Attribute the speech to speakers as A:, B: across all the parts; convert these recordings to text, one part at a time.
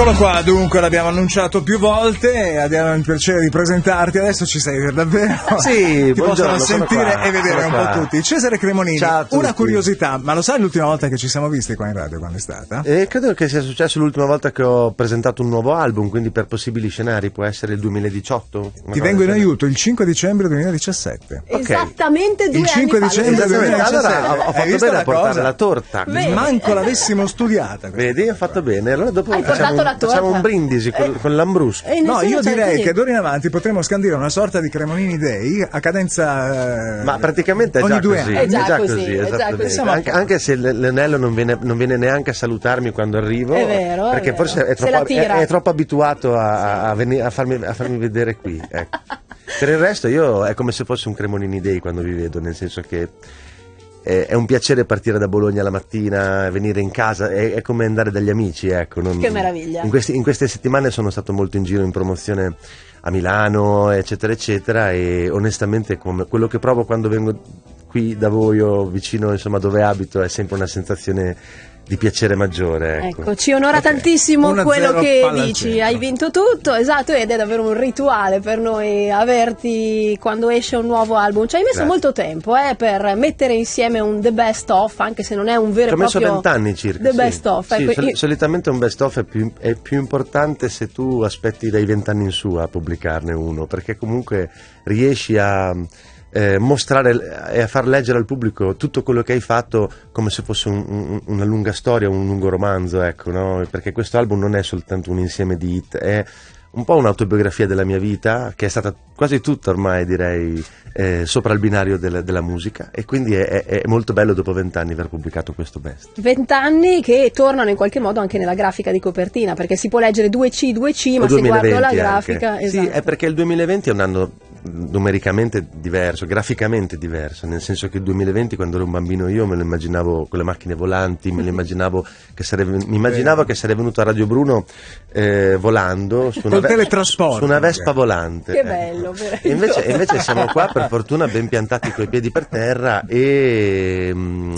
A: Eccolo qua, dunque l'abbiamo annunciato più volte, abbiamo il piacere di presentarti, adesso ci sei per davvero. Sì, ti possono sentire qua, e vedere un qua. po' tutti. Cesare Cremonini, Ciao una curiosità, ma lo sai l'ultima volta che ci siamo visti qua in radio quando è stata? Eh, credo che sia successo l'ultima volta che
B: ho presentato un nuovo album, quindi per possibili scenari può essere il 2018. Ti vengo in aiuto
A: il 5 dicembre 2017. Okay. Esattamente due il 5 dicembre 2017. Allora, ho fatto bene a portare cosa? la torta. Vedi? Manco l'avessimo studiata. Vedi, ho fatto bene. Allora dopo Hai facciamo un la torta. Facciamo un brindisi con, eh, con l'ambrusco. Eh, no, io cioè, direi che d'ora in avanti potremmo scandire una sorta di Cremonini Day a cadenza. Eh, Ma praticamente è già così. È già, è già così, così, è già così. Anche,
B: anche, se l'anello non viene, non viene, neanche a salutarmi quando arrivo, è vero, perché è vero. forse è troppo, è troppo, abituato a, a, venire, a, farmi, a farmi vedere qui. Ecco. per il resto, io è come se fosse un Cremonini Day quando vi vedo, nel senso che. Eh, è un piacere partire da Bologna la mattina, venire in casa, è, è come andare dagli amici, ecco. Non, che meraviglia. In, questi, in queste settimane sono stato molto in giro in promozione a Milano, eccetera, eccetera, e onestamente come, quello che provo quando vengo qui da voi o vicino, insomma, dove abito è sempre una sensazione di piacere maggiore. Ecco, ecco
C: ci onora okay. tantissimo Una quello che dici, hai vinto tutto, esatto, ed è davvero un rituale per noi averti quando esce un nuovo album. Ci hai messo Grazie. molto tempo eh, per mettere insieme un The Best Of, anche se non è un vero e proprio... Ci ho messo vent'anni
B: circa. The sì. Best Of. Ecco. Sì, sol- solitamente un Best Of è più, è più importante se tu aspetti dai vent'anni in su a pubblicarne uno, perché comunque riesci a eh, mostrare e far leggere al pubblico tutto quello che hai fatto come se fosse un, un, una lunga storia, un lungo romanzo, ecco, no? perché questo album non è soltanto un insieme di hit, è un po' un'autobiografia della mia vita, che è stata quasi tutta ormai, direi, eh, sopra il binario del, della musica. E quindi è, è molto bello dopo vent'anni aver pubblicato questo best.
C: Vent'anni che tornano in qualche modo anche nella grafica di copertina, perché si può leggere 2C, 2C, ma se guardo la grafica. Esatto. Sì, è
B: perché il 2020 è un anno numericamente diverso, graficamente diverso, nel senso che il 2020 quando ero un bambino io me lo immaginavo con le macchine volanti, me lo immaginavo che sarebbe, mi immaginavo che sarei venuto a Radio Bruno eh, volando su una, ve- su una, Vespa volante. Che ecco.
C: bello, eh. invece, invece, siamo qua
B: per fortuna ben piantati coi piedi per terra e, mm,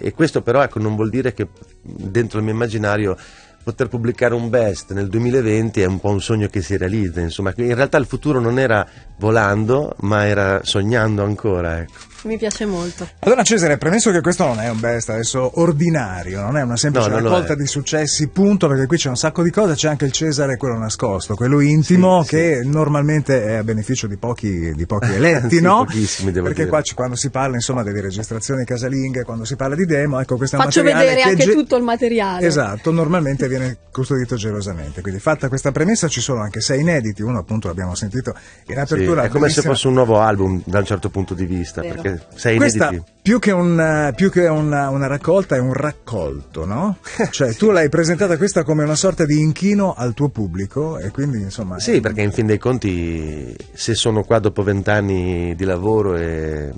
B: e questo però ecco, non vuol dire che dentro il mio immaginario poter pubblicare un best nel 2020 è un po' un sogno che si realizza, insomma, in realtà il futuro non era volando, ma era sognando ancora. Ecco
C: mi piace molto.
A: Allora Cesare, premesso che questo non è un best adesso ordinario, non è una semplice no, raccolta di successi, punto, perché qui c'è un sacco di cose, c'è anche il Cesare, quello nascosto, quello intimo, sì, che sì. normalmente è a beneficio di pochi, di pochi eletti, sì, no? Perché qua, quando si parla insomma delle registrazioni casalinghe, quando si parla di demo, ecco questa è un Faccio materiale vedere anche ge- tutto
C: il materiale.
A: Esatto, normalmente viene custodito gelosamente, quindi fatta questa premessa ci sono anche sei inediti, uno appunto l'abbiamo sentito in apertura. è come se fosse
B: un nuovo album da un certo punto di vista, Vero. perché sei Questa,
A: più che, un, eh, più che una, eh, una, raccolta è un raccolto, no? Eh, cioè sì. tu l'hai presentata questa come una sorta di inchino al tuo pubblico e quindi insomma...
B: Sì, è... perché in fin dei conti se sono qua dopo vent'anni di lavoro e,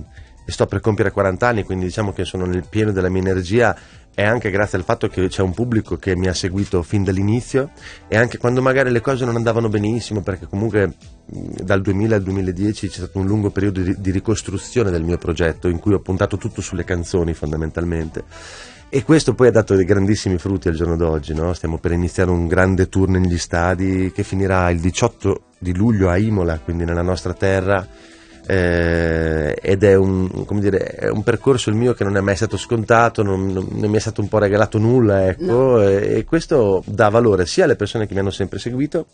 B: e sto per compiere 40 anni, quindi diciamo che sono nel pieno della mia energia, è anche grazie al fatto che c'è un pubblico che mi ha seguito fin dall'inizio e anche quando magari le cose non andavano benissimo perché comunque dal 2000 al 2010 c'è stato un lungo periodo di, di ricostruzione del mio progetto in cui ho puntato tutto sulle canzoni fondamentalmente e questo poi ha dato dei grandissimi frutti al giorno d'oggi, no? stiamo per iniziare un grande tour negli stadi che finirà il 18 di luglio a Imola, quindi nella nostra terra eh, ed è un, dire, è un, percorso il mio che non è mai stato scontato, non, non, non mi è stato un po' regalato nulla, ecco, no. e, e, questo dà valore sia alle persone che mi hanno sempre seguito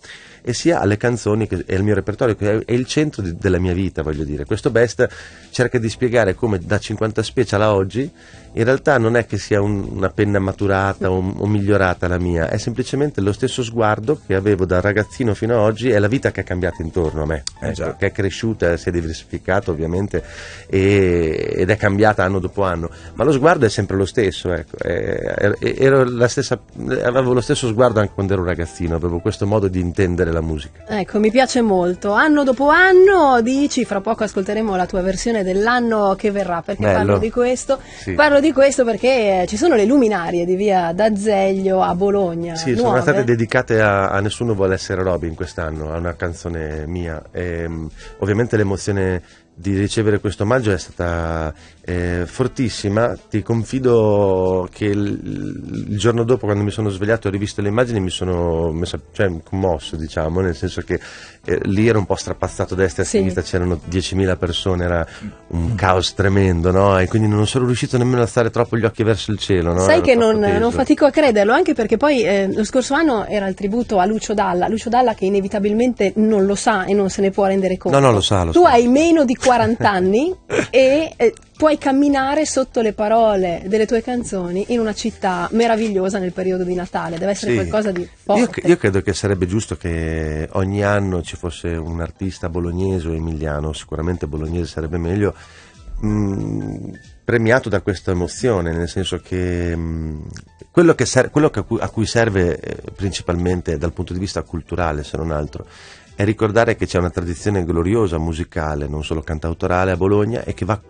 B: e sia alle canzoni che, e al mio repertorio che è, è il centro di, della mia vita, voglio dire. Questo best cerca di spiegare come da 50 specie alla oggi in realtà non è che sia un, una penna maturata o, o, migliorata la mia, è semplicemente lo stesso sguardo che avevo da ragazzino fino ad oggi e la vita che ha cambiato intorno a me, eh, che è cresciuta, si è diversificata classificata ovviamente e, ed è cambiata anno dopo anno, ma lo sguardo è sempre lo stesso, ecco. è, eh, è, eh, eh, stessa, avevo lo stesso sguardo anche quando ero ragazzino, avevo questo modo di intendere la musica.
C: Ecco, mi piace molto, anno dopo anno dici, fra poco ascolteremo la tua versione dell'anno che verrà, perché Bello. parlo di questo, sì. parlo di questo perché ci sono le luminarie di via d'Azeglio a Bologna. Sì, nuove. sono state
B: dedicate a, a Nessuno vuole essere Robin quest'anno, a una canzone mia. E, ehm, ovviamente l'emozione di ricevere questo omaggio è stata eh, fortissima. Ti confido che il, il, giorno dopo, quando mi sono svegliato e ho rivisto le immagini, mi sono messa, cioè, commosso, diciamo, nel senso che eh, lì era un po' strapazzato destra e sì. sinistra, c'erano 10.000 persone, era un caos tremendo, no? E quindi non sono riuscito nemmeno a stare troppo gli occhi verso il cielo, no? Sai era che non, non, fatico
C: a crederlo, anche perché poi eh, lo scorso anno era il tributo a Lucio Dalla, Lucio Dalla che inevitabilmente non lo sa e non se ne può rendere conto. No, no, lo sa, lo tu sa. hai meno di 40 anni e... Eh, puoi camminare sotto le parole delle tue canzoni in una città meravigliosa nel periodo di Natale, deve essere sì. qualcosa di forte. Io, io,
B: credo che sarebbe giusto che ogni anno ci fosse un artista bolognese o emiliano, sicuramente bolognese sarebbe meglio, mh, premiato da questa emozione, nel senso che mh, quello, che ser- quello che a, cui, a cui serve eh, principalmente dal punto di vista culturale, se non altro, è ricordare che c'è una tradizione gloriosa musicale, non solo cantautorale a Bologna e che va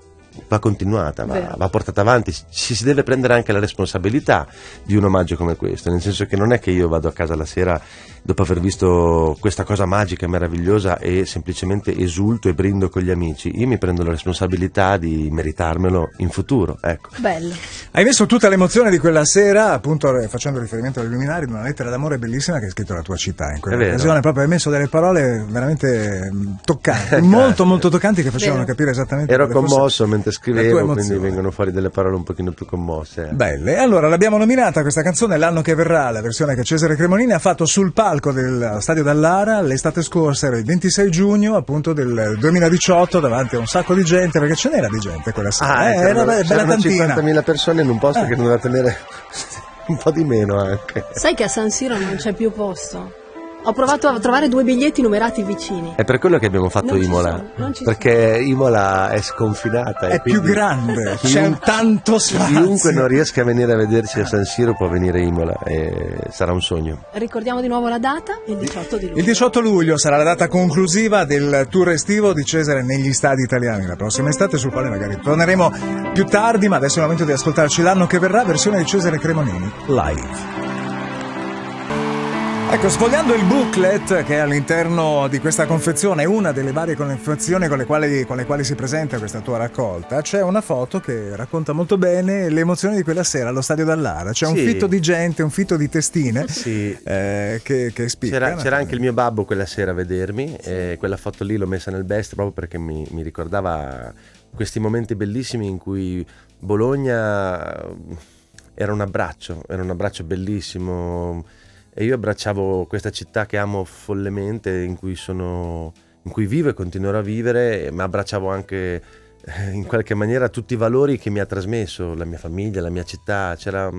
B: va continuata, va, va, portata avanti, ci si deve prendere anche la responsabilità di un omaggio come questo, nel senso che non è che io vado a casa la sera dopo aver visto questa cosa magica e meravigliosa e semplicemente esulto e brindo
A: con gli amici, io mi prendo la responsabilità di meritarmelo in futuro. Ecco. Bello. Hai messo tutta l'emozione di quella sera, appunto eh, facendo riferimento alle luminari, di una lettera d'amore bellissima che hai scritto la tua città in quella occasione. Proprio hai messo delle parole veramente mm, toccanti, molto molto toccanti che facevano Vero. capire esattamente. Ero commosso
B: mentre scrivevo, quindi vengono fuori delle parole un pochino più commosse. Eh.
A: Belle. Allora l'abbiamo nominata questa canzone l'anno che verrà, la versione che Cesare Cremonini ha fatto sul palco palco del Stadio Dallara l'estate scorsa, era il 26 giugno appunto del 2018, davanti a un sacco di gente, perché ce n'era di gente quella sera. Ah, eh, era una bella tantina. 50.000 persone in un posto
C: eh. che
B: doveva tenere un po' di meno
A: anche.
C: Sai che a San Siro non c'è più posto? Ho provato a trovare due biglietti numerati vicini.
B: È per quello che abbiamo fatto non Imola. Sono, non perché sono. Imola è sconfinata. È più
A: grande, c'è un tanto spazio. Chiunque non
B: riesca a venire a vederci a San Siro può venire a Imola, sarà un sogno.
C: Ricordiamo di nuovo la data, il 18 luglio.
A: Il 18 luglio sarà la data conclusiva del tour estivo di Cesare negli stadi italiani la prossima estate, sul quale magari torneremo più tardi, ma adesso è il momento di ascoltarci l'anno che verrà, versione di Cesare Cremonini. Live. Ecco, sfogliando il booklet che è all'interno di questa confezione, una delle varie confezioni con le, quali, con le quali si presenta questa tua raccolta, c'è una foto che racconta molto bene le emozioni di quella sera allo stadio Dallara. C'è sì. un fitto di gente, un fitto di testine sì. eh,
B: che, che spicca. C'era, c'era, anche il mio babbo quella sera a vedermi, sì. e quella foto lì l'ho messa nel best proprio perché mi, mi ricordava questi momenti bellissimi in cui Bologna era un abbraccio, era un abbraccio bellissimo e io abbracciavo questa città che amo follemente, in cui, sono, in cui vivo e continuerò a vivere, ma abbracciavo anche eh, in qualche maniera tutti i valori che mi ha trasmesso la mia famiglia, la mia città. C'era,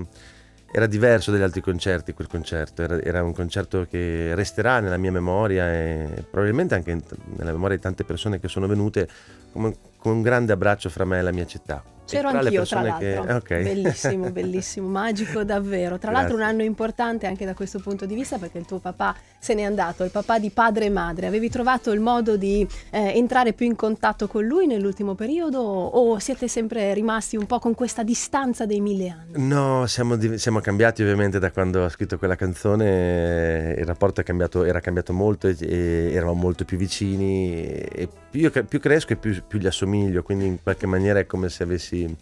B: era diverso dagli altri concerti quel concerto, era, era, un concerto che resterà nella mia memoria e probabilmente anche nella memoria di tante persone che sono venute come, con un grande abbraccio fra me e la mia città. C'ero anch'io, tra l'altro. Che... Okay. Bellissimo,
C: bellissimo, magico davvero. Tra Grazie. l'altro un anno importante anche da questo punto di vista perché il tuo papà se n'è andato, il papà di padre e madre. Avevi trovato il modo di eh, entrare più in contatto con lui nell'ultimo periodo o siete sempre rimasti un po' con questa distanza dei mille anni?
B: No, siamo, di... siamo cambiati ovviamente da quando ha scritto quella canzone, eh, il rapporto cambiato, era cambiato molto e, e eravamo molto più vicini e più, più cresco e più, più gli assomiglio, quindi in qualche maniera è come se avessi sentirsi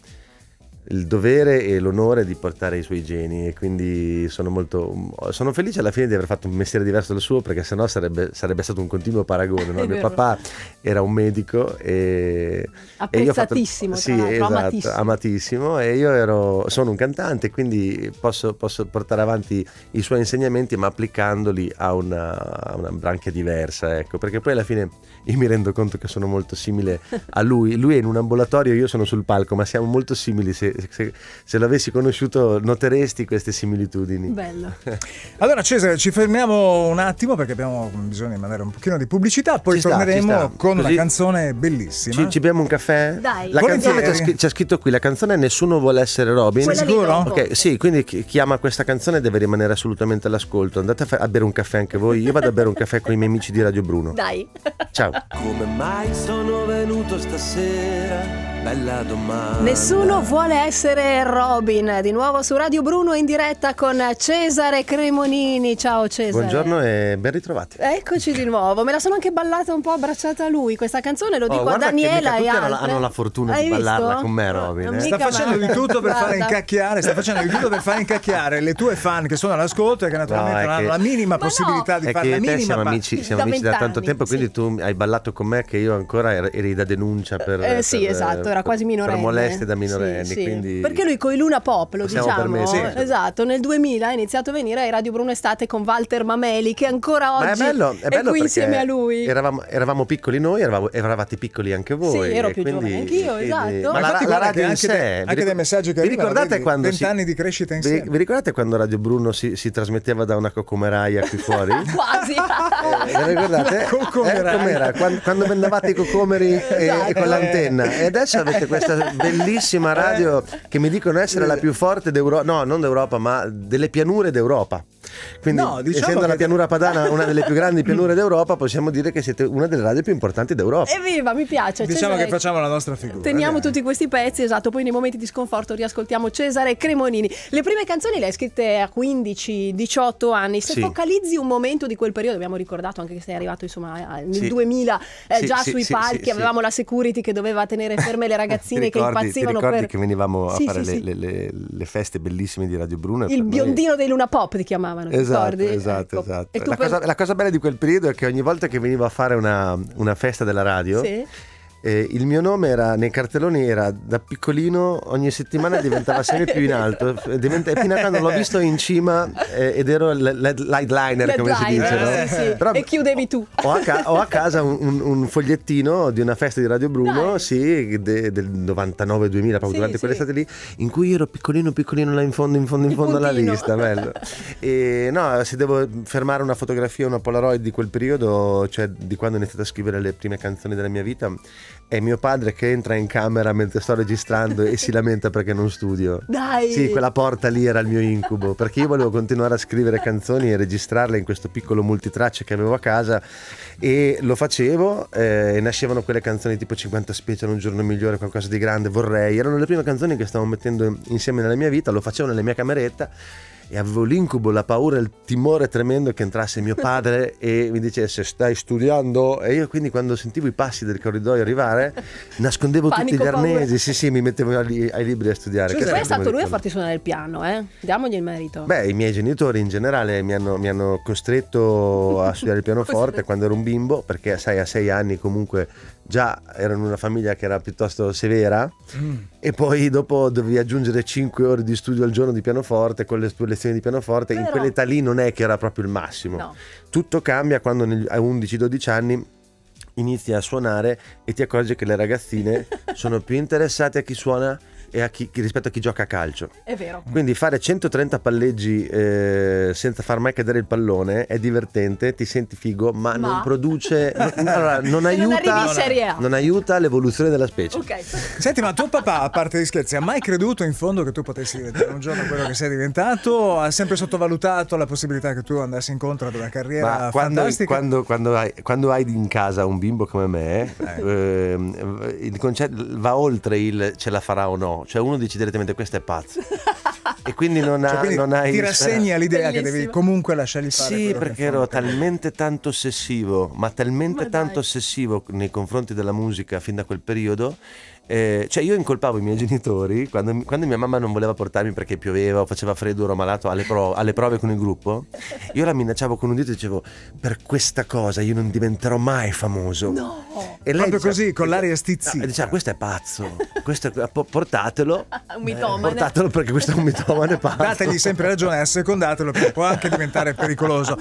B: il dovere e l'onore di portare i suoi geni e quindi sono molto sono felice alla fine di aver fatto un mestiere diverso dal suo perché sennò sarebbe, sarebbe stato un continuo paragone no? mio papà era un medico e apprezzatissimo e fatto, sì, esatto, amatissimo. amatissimo. e io ero, sono un cantante quindi posso, posso, portare avanti i suoi insegnamenti ma applicandoli a una, a una branchia diversa ecco perché poi alla fine io mi rendo conto che sono molto simile a lui. Lui è in un ambulatorio, io sono sul palco, ma siamo molto simili. Se, se, se l'avessi conosciuto noteresti queste similitudini.
C: Bello.
A: allora Cesare, ci fermiamo un attimo perché abbiamo bisogno di mandare un pochino di pubblicità, poi ci torneremo sta, sta. con Così una canzone bellissima. Ci, ci beviamo un caffè? Dai. La canzone che
B: c'è scritto qui, la canzone è Nessuno vuole essere Robin. Quella Sicuro? Ok, sì, quindi chi ama questa canzone deve rimanere assolutamente all'ascolto. Andate a, fa- a bere un caffè anche voi. Io vado a bere un caffè con i miei amici di Radio Bruno. Dai. Ciao. Come mai sono venuto stasera? Bella domanda. Nessuno vuole essere
C: Robin, di nuovo su Radio Bruno in diretta con Cesare Cremonini. Ciao Cesare. Buongiorno
B: e ben ritrovati.
C: Eccoci di nuovo, me la sono anche ballata un po' abbracciata a lui questa canzone, lo oh,
B: dico a Daniela e a... Hanno la fortuna Hai di ballarla visto? con me Robin. Eh? Sta facendo male. di tutto per fare incacchiare, sta facendo di
A: tutto per fare incacchiare le tue fan che sono all'ascolto e che naturalmente no, non che... hanno la minima Ma possibilità no. di farla. la minima... Siamo amici, siamo da, amici da tanto
B: tempo, quindi tu hai ballato ballato con me che io ancora eri da denuncia per... Eh, eh sì, per, esatto, era quasi minorenne. Per molestie da minorenni, sì, quindi... Perché
C: lui con i Luna Pop, lo Possiamo diciamo, sì. esatto, nel 2000 ha iniziato a venire ai Radio Bruno Estate con Walter Mameli che ancora oggi Ma è, bello, è, bello è qui insieme a lui.
B: Eravamo, eravamo piccoli noi, eravamo, eravate piccoli anche voi. Sì, ero più quindi, giovane anch'io, quindi... esatto. Ma, la, la, la radio anche, sé, de, anche dei messaggi
A: che vi arriva, ricordate vedi, quando... 20 anni di
B: crescita insieme. Vi, vi ricordate quando Radio Bruno si, si trasmetteva da una cocomeraia qui fuori? quasi! Eh, ricordate? La cocomeraia. Eh, com'era? quando, quando vendevate i cocomeri e, esatto, e con l'antenna, e adesso avete questa bellissima eh. radio che mi dicono essere la più forte d'Europa, no, non d'Europa, ma delle pianure d'Europa. Quindi, no, diciamo essendo che... la pianura padana una delle più grandi pianure d'Europa, possiamo dire che siete una delle radio più importanti d'Europa.
C: Evviva, mi piace. Diciamo Cesare... che facciamo
A: la nostra figura. Teniamo dai.
C: tutti questi pezzi, esatto, poi nei momenti di sconforto riascoltiamo Cesare Cremonini. Le prime canzoni le hai scritte a 15-18 anni, se sì. focalizzi un momento di quel periodo, abbiamo ricordato anche che sei arrivato insomma nel sì. 2000 eh, sì, già sui palchi, avevamo la security che doveva tenere ferme le ragazzine ricordi, che impazzivano. Ti ricordi per... che
B: venivamo a fare le, le, le, le, feste bellissime di Radio Bruno? Il biondino
C: me... dei Luna Pop ti chiamavano esatto, ricordi? Esatto,
B: ecco. esatto. esatto. La, per... cosa, la, cosa, bella di quel periodo è che ogni volta che venivo a fare una, una festa della radio... Sì eh, il mio nome era, nei cartelloni era da piccolino, ogni settimana diventava sempre più in alto, diventa, fino a quando l'ho visto in cima eh, ed ero il l- come si dice. No? Sì, sì.
C: e chiudevi tu.
B: Ho a, ca- ho a casa un, un, fogliettino di una festa di Radio Bruno, sì, de- del 99-2000, proprio durante quell'estate lì, in cui ero piccolino, piccolino là in fondo, in fondo, in fondo alla lista, bello. E no, se devo fermare una fotografia, una Polaroid di quel periodo, cioè di quando ho iniziato a scrivere le prime canzoni della mia vita, è mio padre che entra in camera mentre sto registrando e si lamenta perché non studio. Dai! Sì, quella porta lì era il mio incubo, perché io volevo continuare a scrivere canzoni e registrarle in questo piccolo multitracce che avevo a casa e lo facevo eh, e nascevano quelle canzoni tipo 50 specie, un giorno migliore, qualcosa di grande, vorrei. Erano le prime canzoni che stavo mettendo insieme nella mia vita, lo facevo nella mia cameretta e avevo l'incubo, la paura, il timore tremendo che entrasse mio padre e mi dicesse stai studiando e io quindi quando sentivo i passi del corridoio arrivare nascondevo Panico, tutti gli arnesi, paura. sì sì mi mettevo lì, ai libri a studiare. Cioè, poi è stato lui a
C: farti suonare il piano, eh? damogli il merito. Beh
B: i miei genitori in generale mi hanno, mi hanno costretto a studiare il pianoforte quando ero un bimbo perché sai a sei anni comunque già erano una famiglia che era piuttosto severa mm. e poi dopo dovevi aggiungere 5 ore di studio al giorno di pianoforte con le tue lezioni di pianoforte, Però... in quell'età lì non è che era proprio il massimo. No. Tutto cambia quando a 11-12 anni inizi a suonare e ti accorgi che le ragazzine sono più interessate a chi suona a chi, rispetto a chi gioca a calcio. È vero. Quindi fare 130 palleggi eh, senza far mai cadere il pallone è divertente, ti senti figo, ma, ma... non produce. non, allora, non aiuta, non, non
A: aiuta l'evoluzione della specie. Okay. Senti, ma tuo papà, a parte gli scherzi, ha mai creduto in fondo che tu potessi diventare un giorno quello che sei diventato? Ha sempre sottovalutato la possibilità che tu andassi incontro ad una carriera ma quando, fantastica?
B: Quando, quando, hai, quando, hai, in casa un bimbo come me, Eh, ehm, il concetto va oltre il ce la farà o no cioè uno dice direttamente questo è pazzo e quindi non, cioè, ha, cioè, quindi non hai... Ti rassegni all'idea che devi
A: comunque lasciare lasciargli fare. Sì, perché ero
B: talmente tanto ossessivo, ma talmente ma tanto ossessivo nei confronti della musica fin da quel periodo eh, cioè io incolpavo i miei genitori quando, quando, mia mamma non voleva portarmi perché pioveva o faceva freddo ero malato alle, pro, alle, prove con il gruppo. Io la minacciavo con un dito e dicevo per questa cosa io non diventerò mai famoso. No. E lei Proprio diceva, così, con l'aria stizzita. No,
A: diceva questo è pazzo, questo è, portatelo.
C: un mitomane. Eh, portatelo
A: perché questo è un mitomane pazzo. Dategli sempre ragione, assecondatelo perché può anche diventare pericoloso.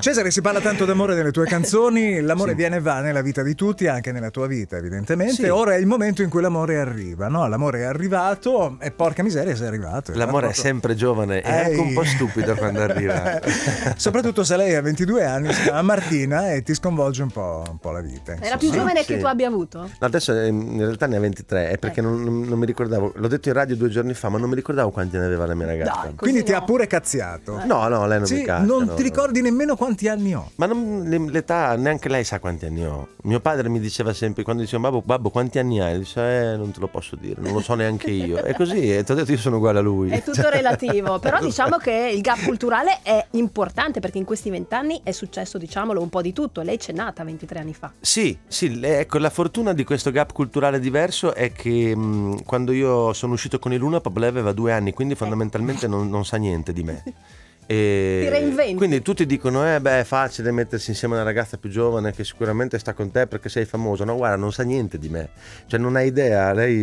A: Cesare si parla tanto d'amore nelle tue canzoni, l'amore sì. viene e va nella vita di tutti, anche nella tua vita evidentemente. Sì. Ora è il momento in cui l'amore arriva, no? L'amore è arrivato e porca miseria sei arrivato. l'amore è sempre giovane e anche un po' stupido quando arriva. Soprattutto se lei ha 22 anni, si chiama Martina e ti sconvolge un po', un po la vita. Era più giovane sì. che tu
C: abbia avuto? No,
B: adesso eh, in realtà ne ha 23, è perché eh. non, non, mi ricordavo, l'ho detto in radio due giorni fa, ma non mi ricordavo quanti ne aveva la mia ragazza. Dai, Quindi no. ti ha pure cazziato. No, no, lei non sì, mi cazza. Non no, ti
A: ricordi nemmeno quanti anni ho.
B: Ma non, l'età, neanche lei sa quanti anni ho. Mio padre mi diceva sempre, quando diceva babbo, babbo quanti anni hai? Diceva me eh, non te lo posso dire, non lo so neanche io. È così, eh, ti ho detto io sono uguale a lui. È tutto relativo, però diciamo che
C: il gap culturale è importante perché in questi vent'anni è successo, diciamolo, un po' di tutto. Lei c'è nata 23 anni fa.
B: Sì, sì, ecco, la fortuna di questo gap culturale diverso è che mh, mm, quando io sono uscito con il Luna, Pablo aveva due anni, quindi fondamentalmente non, non sa niente di me. E Ti reinventi. Quindi tutti dicono: Eh, beh, è facile mettersi insieme a una ragazza più giovane che sicuramente sta con te perché sei famoso. No, guarda, non sa niente di me, cioè non ha idea. Lei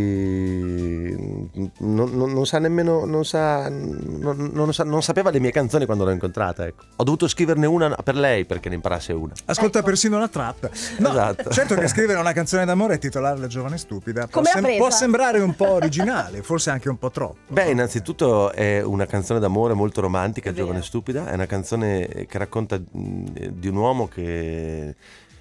B: non, non, non sa nemmeno, non, sa, sa, non, sapeva le mie canzoni quando l'ho incontrata. Ecco. Ho dovuto scriverne una per lei perché ne imparasse una. Ascolta ecco. persino la trap. No, esatto. Certo che scrivere
A: una canzone d'amore e titolarla Giovane Stupida può, sem- può sembrare un po' originale, forse anche un po' troppo.
B: Beh, innanzitutto è una canzone d'amore molto romantica, giovane giovane stupida, è una canzone che racconta di un uomo che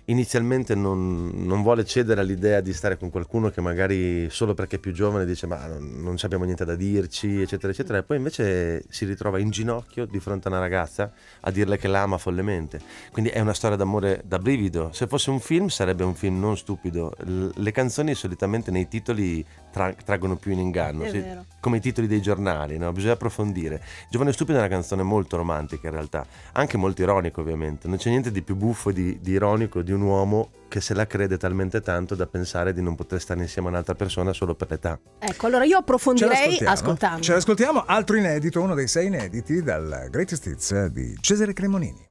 B: inizialmente non, non, vuole cedere all'idea di stare con qualcuno che magari solo perché è più giovane dice ma non, non abbiamo niente da dirci, eccetera, eccetera, e poi invece si ritrova in ginocchio di fronte a una ragazza a dirle che la ama follemente. Quindi è una storia d'amore da brivido. Se fosse un film sarebbe un film non stupido. le canzoni solitamente nei titoli tra- traggono più in inganno, sì, come i titoli dei giornali, no? bisogna approfondire. Giovane Stupido è una canzone molto romantica in realtà, anche molto ironica ovviamente, non c'è niente di più buffo, di, di ironico, di un un uomo che se la crede talmente tanto da pensare di non poter stare insieme a un'altra persona solo per l'età.
C: Ecco, allora io approfondirei ascoltando. Ce
A: l'ascoltiamo, altro inedito, uno dei sei inediti dal Greatest Hits di Cesare Cremonini.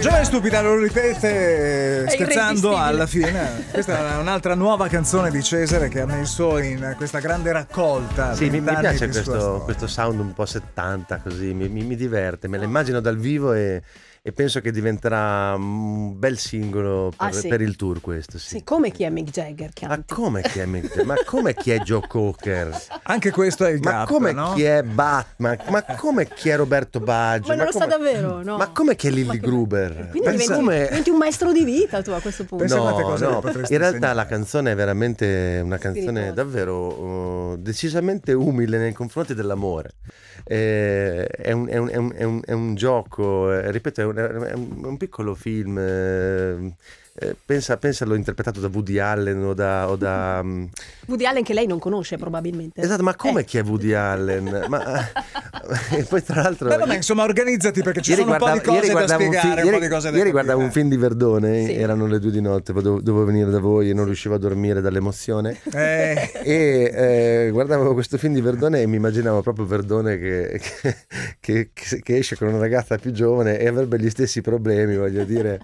A: Giovane stupida, lo ripete scherzando alla fine. Questa è un'altra nuova canzone di Cesare che ha messo in questa grande raccolta. Sì, mi, mi, piace questo,
B: questo, sound un po' 70 così, mi, mi, mi diverte, me la immagino dal vivo e e penso che diventerà un bel singolo ah, per, ah, sì. per il tour questo.
C: Sì. sì. come chi è Mick Jagger?
B: Chianti. Ma come chi è Mick Jagger? Ma come chi è Joe Cocker? Anche questo è il ma gap, come no? chi è Batman? Ma come chi è Roberto Baggio? Ma non ma come... lo sa davvero, mm. no? Ma come chi è Lilly Gruber? Quindi
C: Pensa... diventi, diventi, un maestro di vita tu a questo punto. No, no. In realtà segnare.
B: la canzone è veramente una canzone davvero uh, decisamente umile nei confronti dell'amore. Eh, è, un, è, un, è, un, è un gioco, eh, ripeto, è un un, un piccolo film ehm, eh, pensa, pensa l'ho interpretato da Woody Allen o da... O da um...
C: Woody Allen che lei non conosce probabilmente. Esatto, ma
B: eh. come eh. chi è Woody Allen? ma, eh, e poi tra l'altro... Beh, vabbè, insomma organizzati perché ci sono guarda, un po' di cose da spiegare, fi- ieri, Ieri guardavo un film di Verdone, sì. erano le due di notte, dovevo, dovevo, venire da voi e non riuscivo a dormire dall'emozione.
A: Eh.
B: E guardavo questo film di Verdone e mi immaginavo proprio Verdone che, che, che, che esce con una ragazza più giovane e avrebbe gli stessi problemi, voglio dire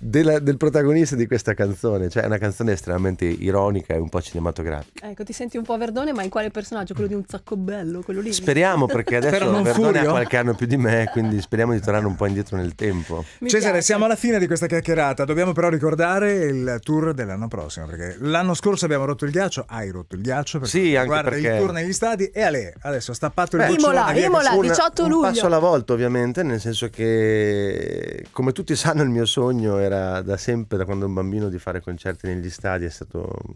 B: della, del protagonista di questa canzone. Cioè, è una canzone estremamente ironica e un po' cinematografica.
C: Ecco, ti senti un po' Verdone, ma in quale personaggio? Quello di un bello, quello lì.
A: Speriamo, perché adesso Verdone ha qualche
B: anno più di me, quindi speriamo di tornare un po' indietro nel tempo. Mi Cesare, piace.
A: siamo alla fine di questa chiacchierata. Dobbiamo però ricordare il tour dell'anno prossimo, perché l'anno scorso abbiamo rotto il ghiaccio, hai rotto il ghiaccio. Perché sì, anche guarda perché... il tour negli stadi e Ale, adesso ha stappato il ghiaccio. Imola, Imola, 18
B: un luglio. Un passo alla volta, ovviamente, nel senso che come tutti sanno il mio sogno è era da sempre, da quando ero un bambino, di fare concerti negli stadi. È stato... Mm,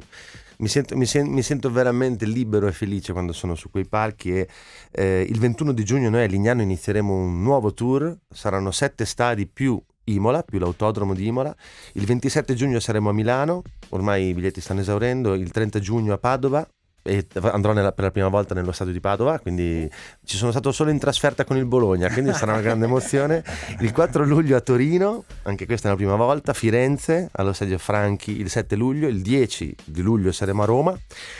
B: mi, sento, mi, sen- mi sento veramente libero e felice quando sono su quei palchi. E, eh, il 21 di giugno noi a Lignano inizieremo un nuovo tour. Saranno sette stadi più Imola, più l'autodromo di Imola. Il 27 giugno saremo a Milano, ormai i biglietti stanno esaurendo. Il 30 giugno a Padova, e andrò nella, per la prima volta nello stadio di Padova, quindi ci sono stato solo in trasferta con il Bologna, quindi sarà una grande emozione. Il 4 luglio a Torino, anche questa è la prima volta, Firenze allo stadio Franchi il 7 luglio, il 10 di luglio saremo a Roma,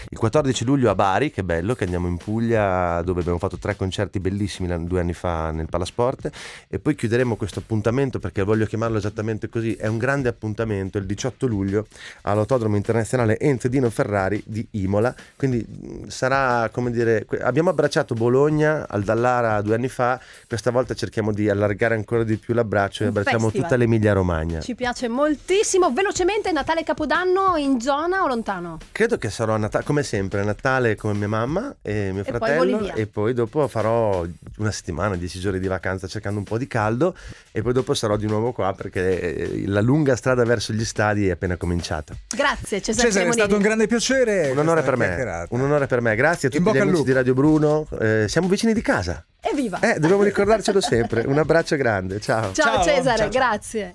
B: il 14 luglio a Bari, che bello, che andiamo in Puglia dove abbiamo fatto tre concerti bellissimi due anni fa nel Palasport e poi chiuderemo questo appuntamento perché voglio chiamarlo esattamente così, è un grande appuntamento il 18 luglio all'Autodromo Internazionale Enzo Dino Ferrari di Imola, quindi quindi sarà come dire, abbiamo abbracciato Bologna al Dallara due anni fa, questa volta cerchiamo di allargare ancora di più l'abbraccio e abbracciamo festival. tutta l'Emilia Romagna. Ci
C: piace moltissimo. Velocemente Natale Capodanno in zona o lontano?
B: Credo che sarò a Natale, come sempre, Natale come mia mamma e mio e fratello poi e poi dopo farò una settimana, dieci giorni di vacanza cercando un po' di caldo e poi dopo sarò di nuovo qua perché eh, la lunga strada verso gli stadi è appena cominciata.
A: Grazie Cesare. Cesare, è stato un grande piacere. Un onore per me. grazie serata.
B: Un onore per me, grazie a tutti gli amici di Radio Bruno. Eh, siamo vicini di casa. Evviva! Eh, dobbiamo ricordarcelo sempre. Un abbraccio grande, ciao. Ciao, ciao Cesare, ciao, ciao.
C: grazie.